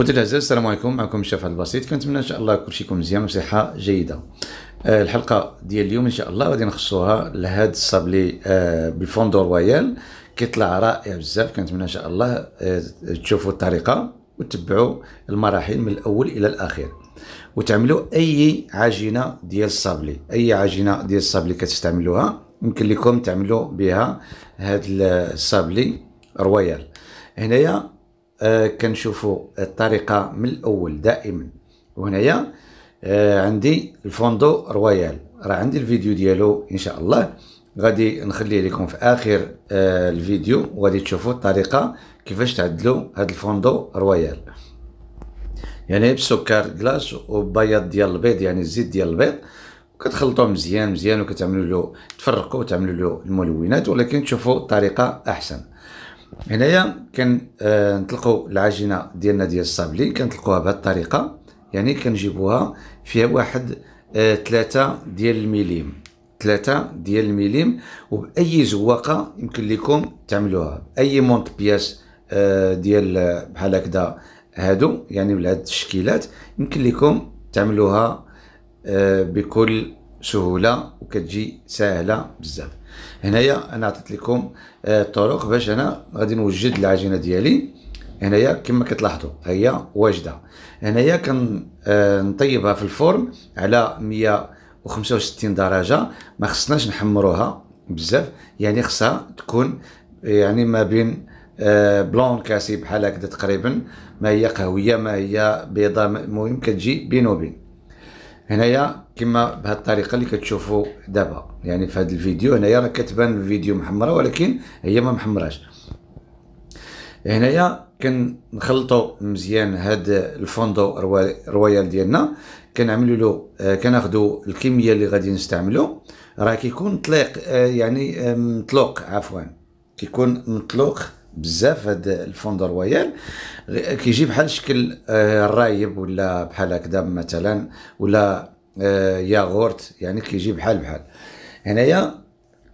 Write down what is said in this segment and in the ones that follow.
خوت الاعزاء السلام عليكم معكم الشافع البسيط كنتمنى ان شاء الله كل شيء يكون مزيان وصحه جيده آه الحلقه ديال اليوم ان شاء الله غادي نخصوها لهاد الصابلي آه بالفوندو رويال كيطلع رائع بزاف كنتمنى ان شاء الله آه تشوفوا الطريقه وتتبعوا المراحل من الاول الى الاخير وتعملوا اي عجينه ديال الصابلي اي عجينه ديال الصابلي كتستعملوها يمكن لكم تعملوا بها هاد الصابلي رويال هنايا آه، كنشوفوا الطريقه من الاول دائما وهنايا آه، عندي الفوندو رويال راه عندي الفيديو ديالو ان شاء الله غادي نخليه لكم في اخر آه، الفيديو وغادي تشوفوا الطريقه كيفاش تعدلوا هذا الفوندو رويال يعني بسكر كلاص وبياض ديال البيض يعني الزيت ديال البيض كتخلطوه مزيان مزيان وكتعملوا له تفرقوا وتعملوا له الملونات ولكن تشوفوا طريقه احسن هنايا كنطلقوا آه، العجينه ديالنا ديال الصابلي كنطلقوها بهذه الطريقه يعني كنجيبوها فيها واحد ثلاثة آه، ديال الميليم ثلاثة ديال الميليم وبأي زواقة يمكن لكم تعملوها أي مونت بياس آه، ديال بحال هكذا هادو يعني هاد التشكيلات يمكن لكم تعملوها بكل سهوله وكتجي ساهله بزاف هنايا انا عطيت لكم آه، الطرق باش انا غادي نوجد العجينه ديالي هنايا كما كتلاحظوا هي واجده هنايا كنطيبها آه، في الفرن على 165 درجه ما خصناش نحمروها بزاف يعني خصها تكون يعني ما بين آه، بلون كاسي بحال هكذا تقريبا ما هي قهويه ما هي بيضاء المهم كتجي بين وبين هنايا كما الطريقه اللي كتشوفوا دابا يعني في هذا الفيديو هنايا راه كتبان الفيديو محمره ولكن هي ما محمراش هنايا كنخلطوا مزيان هاد الفوندو رويال ديالنا كنعملوا له آه، كناخذوا الكميه اللي غادي نستعملو راه كيكون طليق آه، يعني آه، مطلوق عفوا كيكون مطلوق بزاف هاد الفوندر رويال كيجي بحال شكل آه، الرايب ولا بحال هكذا مثلا ولا آه، ياغورت يعني كيجي بحال بحال هنايا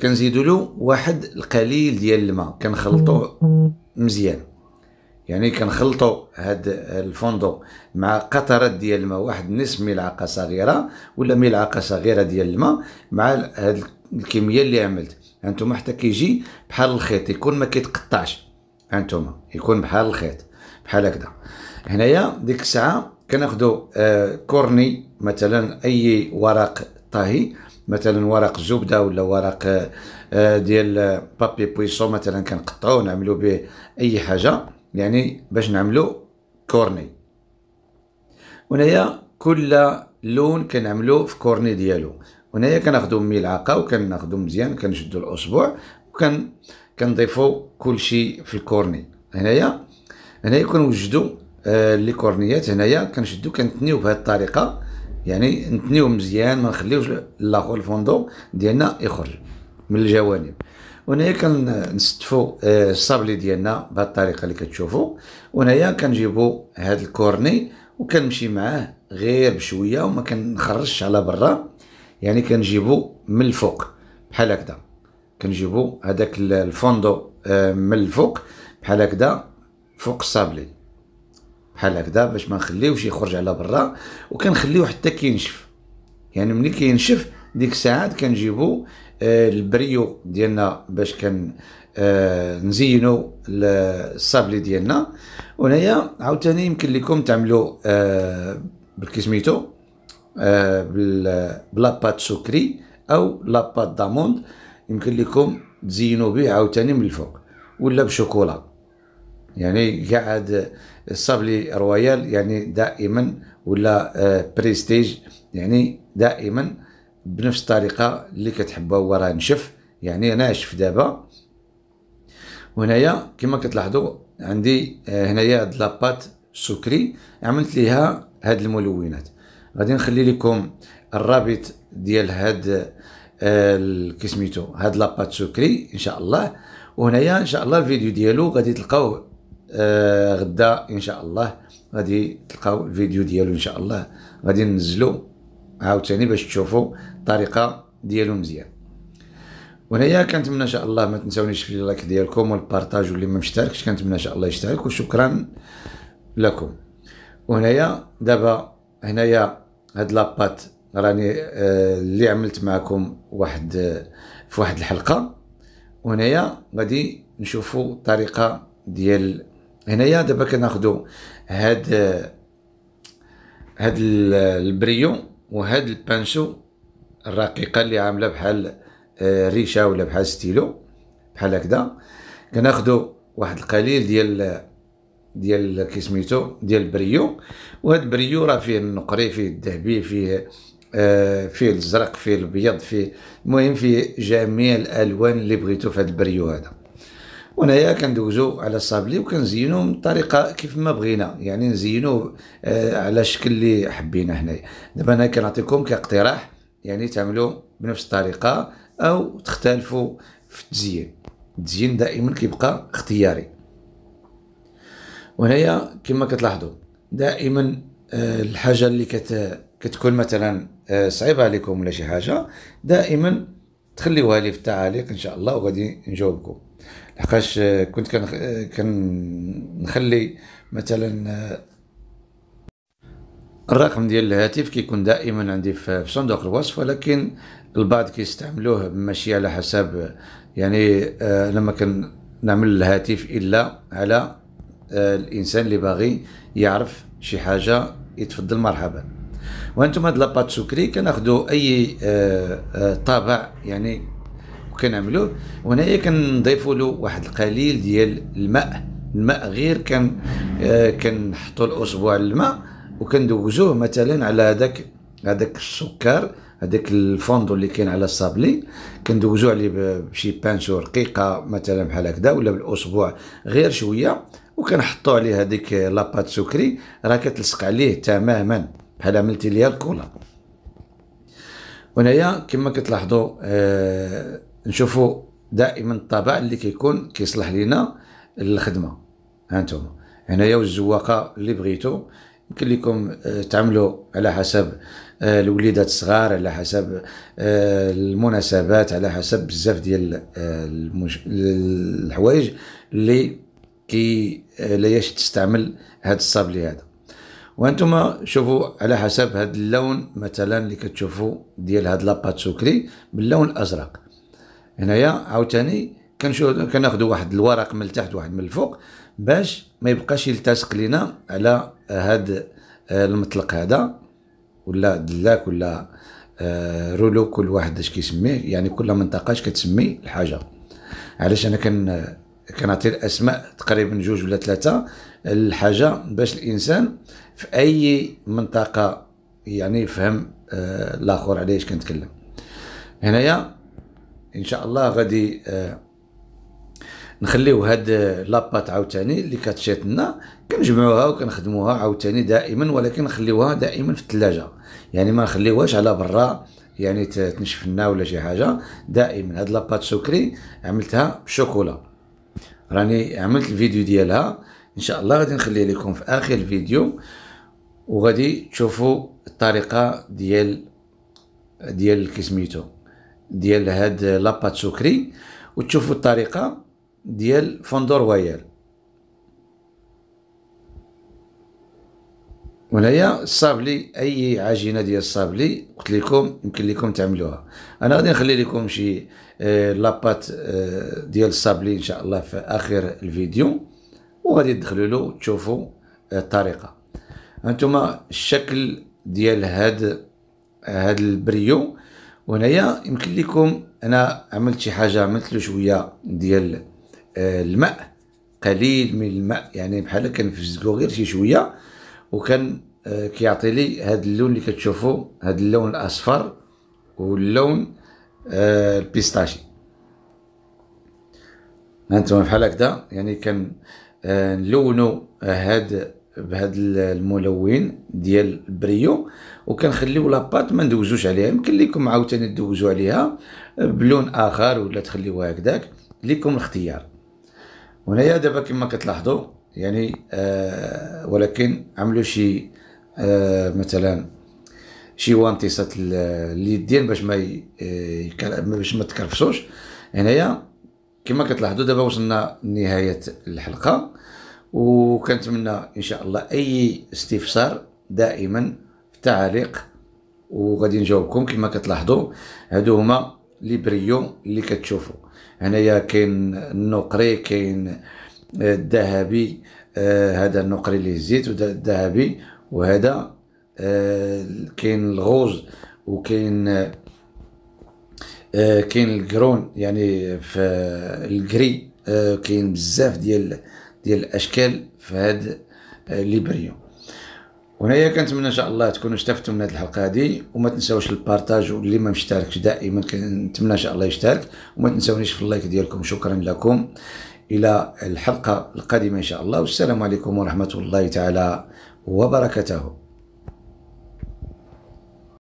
كنزيدوا له واحد القليل ديال الماء كنخلطوه مزيان يعني كنخلطوا هاد الفندق مع قطرات ديال الماء واحد نصف ملعقه صغيره ولا ملعقه صغيره ديال الماء مع هاد الكميه اللي عملت انتم حتى كيجي بحال الخيط يكون ما كيتقطعش هانتوما يكون بحال الخيط بحال هكذا هنايا ديك الساعه كناخذوا آه كورني مثلا اي ورق طاهي مثلا ورق زبده ولا ورق آه ديال بابي بويسون مثلا كنقطعوه نعملو به اي حاجه يعني باش نعملوا كورني هنايا كل لون كنعملو في كورني ديالو هنايا كناخدو ملعقه وكناخذوا مزيان كنشدو الاسبوع وكان كنضيفوا كل شيء في الكورني هنايا هنايا كنوجدوا آه لي كورنيات هنايا كنشدو كنتنيو بهذه الطريقه يعني نتنيو مزيان ما نخليوش لاخر الفوندو ديالنا يخرج من الجوانب وهنايا كنستفوا آه الصابلي ديالنا بهذه الطريقه اللي كتشوفوا وهنايا كنجيبوا هذا الكورني وكنمشي معاه غير بشويه وما كنخرجش على برا يعني كنجيبو من الفوق بحال هكذا كنجيبو هذاك الفوندو آه، من الفوق بحال هكذا فوق الصابلي بحال هكذا باش ما نخليوش يخرج على برا وكنخليوه حتى كينشف يعني ملي كينشف ديك الساعات كنجيبو آه، البريو ديالنا باش كن آه، نزينو الصابلي ديالنا وهنايا عاوتاني يمكن لكم تعملوا بالكسميتو بلاباط سكري او لاباط داموند يمكن لكم تزينوا به عاوتاني من الفوق ولا بشوكولا يعني قاعد الصابلي رويال يعني دائما ولا آه، بريستيج يعني دائما بنفس الطريقه اللي كتحبها هو راه نشف يعني انا اشف دابا وهنايا كما كتلاحظوا عندي آه، هنايا هاد لاباط سكري عملت ليها هاد الملونات غادي نخلي لكم الرابط ديال هاد كسميتو هاد لاباط سكري ان شاء الله وهنايا ان شاء الله الفيديو ديالو غادي تلقاوه آه، غدا ان شاء الله غادي تلقاو الفيديو ديالو ان شاء الله غادي ننزلو عاوتاني باش تشوفوا الطريقه ديالو مزيان وهنايا كنتمنى ان شاء الله ما تنساونيش في اللايك ديالكم والبارطاج واللي ما مشتركش كنتمنى ان شاء الله يشترك وشكرا لكم وهنايا دابا هنايا هاد لاباط راني آه، اللي عملت معكم واحد آه، في واحد الحلقه وهنايا غادي نشوفوا طريقه ديال هنايا دابا كناخذوا هاد آه، هاد البريو وهاد البانشو الرقيقه اللي عامله بحال ريشه ولا بحال ستيلو بحال هكذا كناخذوا واحد القليل ديال ديال كيسميتو ديال بريو وهاد البريو راه فيه النقري فيه الذهبي فيه آه، فيه الازرق فيه الابيض فيه المهم فيه جميع الالوان اللي بغيتو في هذا البريو هذا وهنايا كندوزو على الصابلي وكنزينو من طريقه كيف ما بغينا يعني نزينو آه، على الشكل اللي حبينا هنايا دابا انا كنعطيكم كاقتراح يعني تعملوا بنفس الطريقه او تختلفوا في التزيين التزيين دائما كيبقى اختياري وهنايا كما كتلاحظوا دائما آه، الحاجه اللي كت كتكون مثلا آه، صعيبه عليكم ولا شي حاجه دائما تخليوها لي في التعاليق ان شاء الله وغادي نجاوبكم لحقاش آه، كنت كان آه، كنخلي مثلا الرقم ديال الهاتف كيكون دائما عندي في صندوق الوصف ولكن البعض كيستعملوه ماشي على حسب يعني انا ما كنعمل الهاتف الا على الانسان اللي باغي يعرف شي حاجه يتفضل مرحبا وانتم هاد لاباط سكري كناخدو اي آه، آه، طابع يعني وكنعملوه وهنايا كنضيفوا له واحد القليل ديال الماء الماء غير كان آه، كنحطوا الاصبع على الماء وكندوزوه مثلا على هذاك هذاك السكر هذاك الفوندو اللي كاين على الصابلي كندوزو عليه بشي بانسو رقيقه مثلا بحال هكذا ولا بالاسبوع غير شويه وكنحطو عليه هذيك لاباط سكري راه كتلصق عليه تماما بحال عملتي ليا الكولا وهنايا كما كتلاحظوا آه نشوفوا دائما الطابع اللي كيكون كيصلح لينا ها هانتوما هنايا والزواقه اللي بغيتو يمكن لكم آه، تعملوا على حسب آه، الوليدات الصغار على حسب آه، المناسبات على حسب بزاف ديال المج... الحوايج اللي كي لا تستعمل هذا الصابلي هذا وانتم شوفوا على حسب هذا اللون مثلا اللي كتشوفوا ديال هاد لاباط سكري باللون الازرق هنايا عاوتاني كنشوف كناخذوا واحد الورق من التحت واحد من الفوق باش ما يبقاش يلتصق لينا على هاد آه، المطلق هذا ولا دلاك ولا آه، رولو كل واحد اش كيسميه يعني كل منطقه اش كتسمي الحاجه علاش انا كن كنعطي الاسماء تقريبا جوج ولا ثلاثه الحاجه باش الانسان في اي منطقه يعني يفهم آه الاخر علاش كنتكلم هنايا ان شاء الله غادي آه نخليو هاد آه، لاباط عاوتاني اللي كتشيط لنا كنجمعوها وكنخدموها عاوتاني دائما ولكن نخليوها دائما في الثلاجه يعني ما نخليوهاش على برا يعني تنشف لنا ولا شي حاجه دائما هاد لاباط سكري عملتها بالشوكولا راني عملت الفيديو ديالها ان شاء الله غادي نخليه لكم في اخر الفيديو وغادي تشوفوا الطريقه ديال ديال سميتو ديال هاد لاباط سكري وتشوفوا الطريقه ديال فندور رويال وهنايا الصابلي اي عجينه ديال الصابلي قلت لكم يمكن لكم تعملوها انا غادي نخلي لكم شي آه، لاباط آه، ديال الصابلي ان شاء الله في اخر الفيديو وغادي تدخلوا له تشوفوا آه، الطريقه هانتوما الشكل ديال هاد هاد البريو وهنايا يمكن لكم انا عملت شي حاجه عملت له شويه ديال الماء قليل من الماء يعني بحال كنفزكو غير شي شويه وكان كيعطي لي هاد اللون اللي كتشوفوا هاد اللون الاصفر واللون آه، البيستاشي هانتوما بحال هكدا يعني كان آه، نلونو آه، هاد بهاد الملون ديال البريو وكنخليو لاباط ما ندوزوش عليها يمكن ليكم عاوتاني دوزو عليها بلون اخر ولا تخليوها هكداك ليكم الاختيار وهنايا دابا كما كتلاحظوا يعني آه ولكن عملوا شي آه مثلا شي وانتيسات اليدين باش ما آه, باش ما تكرفسوش هنايا كما كتلاحظوا دابا وصلنا لنهايه الحلقه وكنتمنى ان شاء الله اي استفسار دائما في التعليق وغادي نجاوبكم كما كتلاحظوا هادو هما لي بريو اللي كتشوفوا هنايا كاين النقري كاين آه، الذهبي آه، هذا النقري اللي زيت وهذا الذهبي وهذا آه، كاين الغوز وكاين آه، كاين الكرون يعني في الكري آه، كاين بزاف ديال ديال الاشكال في هذا ليبريو وهنايا كنتمنى ان شاء الله تكونوا استفدتوا من هذه الحلقه هذه وما تنساوش البارتاج واللي ما مشتركش دائما كنتمنى ان شاء الله يشترك وما تنساونيش في اللايك ديالكم شكرا لكم الى الحلقه القادمه ان شاء الله والسلام عليكم ورحمه الله تعالى وبركاته